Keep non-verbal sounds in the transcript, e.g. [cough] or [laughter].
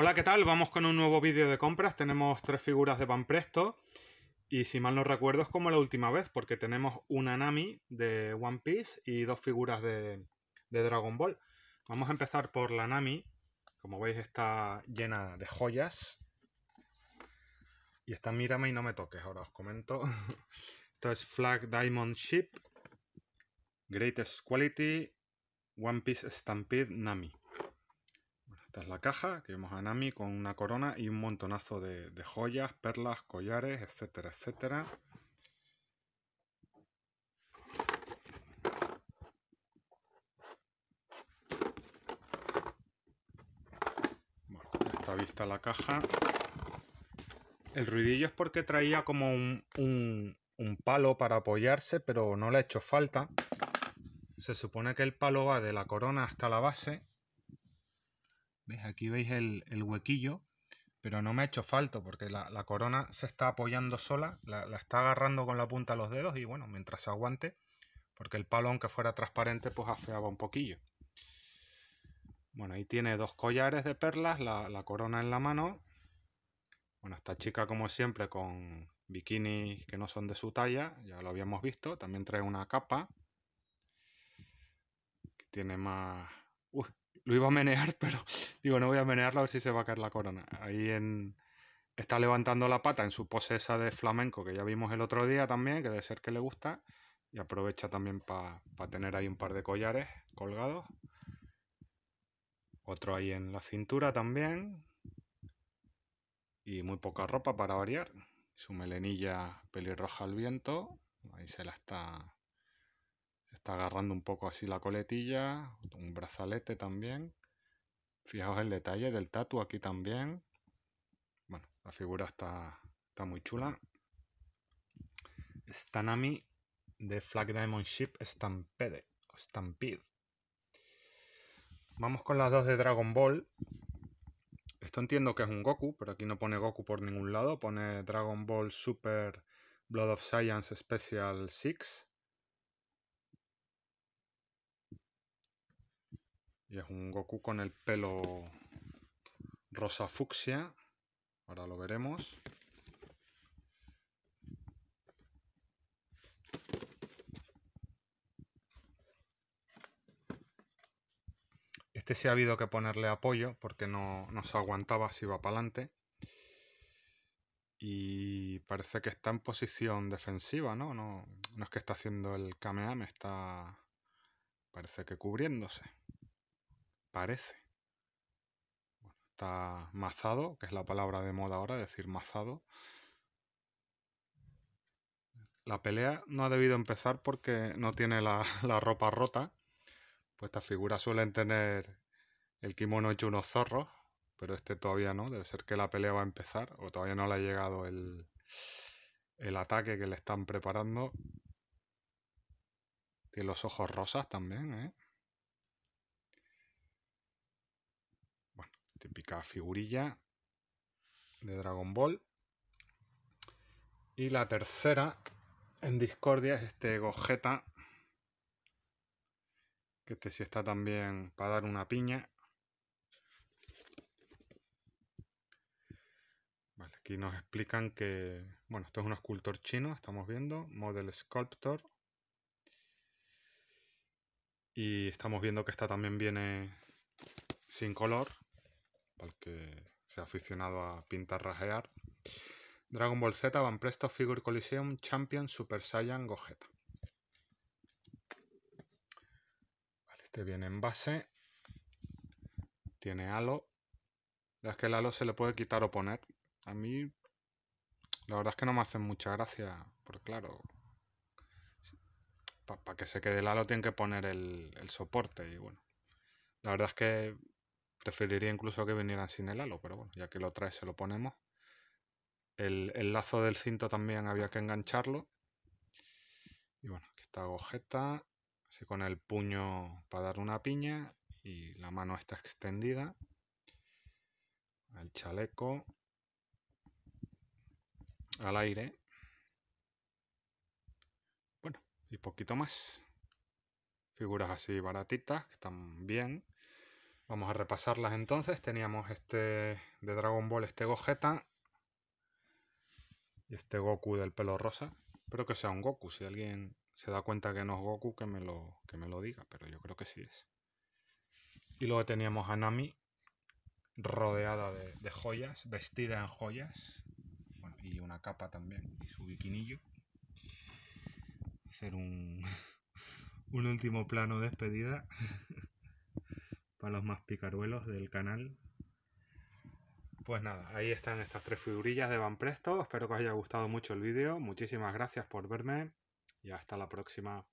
Hola, ¿qué tal? Vamos con un nuevo vídeo de compras. Tenemos tres figuras de Van Presto. Y si mal no recuerdo es como la última vez, porque tenemos una Nami de One Piece y dos figuras de, de Dragon Ball. Vamos a empezar por la Nami. Como veis está llena de joyas. Y está Mírame y no me toques, ahora os comento. [laughs] Esto es Flag Diamond Ship. Greatest Quality. One Piece Stampede Nami. Esta es la caja que vemos a Nami con una corona y un montonazo de, joyas, perlas, collares, etcétera, etcétera. Bueno, está vista la caja. El ruidillo es porque traía como un palo para apoyarse, pero no le ha hecho falta. Se supone que el palo va de la corona hasta la base Aquí veis el, huequillo, pero no me ha hecho falta porque la, corona se está apoyando sola, la, está agarrando con la punta de los dedos y bueno, mientras se aguante, porque el palo aunque fuera transparente pues afeaba un poquillo. Bueno, ahí tiene dos collares de perlas, la, corona en la mano. Bueno, esta chica como siempre con bikinis que no son de su talla, ya lo habíamos visto. También trae una capa. Que tiene más... Lo iba a menear, [laughs] pero digo, no voy a menearlo a ver si se va a caer la corona. Ahí en, está levantando la pata en su pose esa de flamenco que ya vimos el otro día también, que debe ser que le gusta. Y aprovecha también para tener ahí un par de collares colgados. Otro ahí en la cintura también. Y muy poca ropa para variar. Su melenilla pelirroja al viento. Ahí se la está se está agarrando un poco así la coletilla, un brazalete también. Fijaos el detalle del tatu aquí también. Bueno, la figura está, está muy chula. Stanami de Flag Diamond Ship Stampede. Stampede. Vamos con las dos de Dragon Ball. Esto entiendo que es un Goku, pero aquí no pone Goku por ningún lado. Pone Dragon Ball Super Blood of Science Special 6. Y es un Goku con el pelo rosa fucsia. Ahora lo veremos. Este sí ha habido que ponerle apoyo porque no, se aguantaba si iba para adelante. Y parece que está en posición defensiva, ¿no? ¿no? es que está haciendo el Kamehame, está... parece que cubriéndose está mazado, que es la palabra de moda ahora, decir mazado. La pelea no ha debido empezar porque no tiene [laughs] la, ropa rota. Pues estas figuras suelen tener el kimono hecho unos zorros, pero este todavía no. Debe ser que la pelea va a empezar o todavía no le ha llegado el, el ataque que le están preparando. Tiene los ojos rosas también, ¿eh? típica figurilla de Dragon Ball. Y la tercera en Discordia es este Gogeta, que este sí está también para dar una piña. aquí nos explican que, bueno, esto es un escultor chino, estamos viendo, Model Sculptor. Y estamos viendo que esta también viene sin color, para el que sea aficionado a pintar rajear. Dragon Ball Z Van Presto Figure Coliseum Champion Super Saiyan Gogeta. este viene en base. Tiene halo. La verdad es que el halo se le puede quitar o poner. A mí, la verdad es que no me hacen mucha gracia. Porque claro, para que se quede el halo tienen que poner el, el soporte. Y bueno, la verdad es que Preferiría incluso que vinieran sin el halo, pero bueno, ya que lo trae se lo ponemos. El, lazo del cinto también había que engancharlo. Y bueno, aquí está así con el puño para dar una piña y la mano está extendida. El chaleco al aire. Bueno, y poquito más. Figuras así baratitas que están bien. Vamos a repasarlas entonces. Teníamos este de Dragon Ball, este Gogeta. Y este Goku del pelo rosa. Espero que sea un Goku. Si alguien se da cuenta que no es Goku, que me lo, que me lo diga. Pero yo creo que sí es. Y luego teníamos a Nami rodeada de, joyas, vestida en joyas. y una capa también. Y su biquinillo. Hacer un, [laughs] un último plano de despedida. [laughs] para los más picaruelos del canal. Pues nada, ahí están estas tres figurillas de Van Presto. Espero que os haya gustado mucho el vídeo. Muchísimas gracias por verme y hasta la próxima.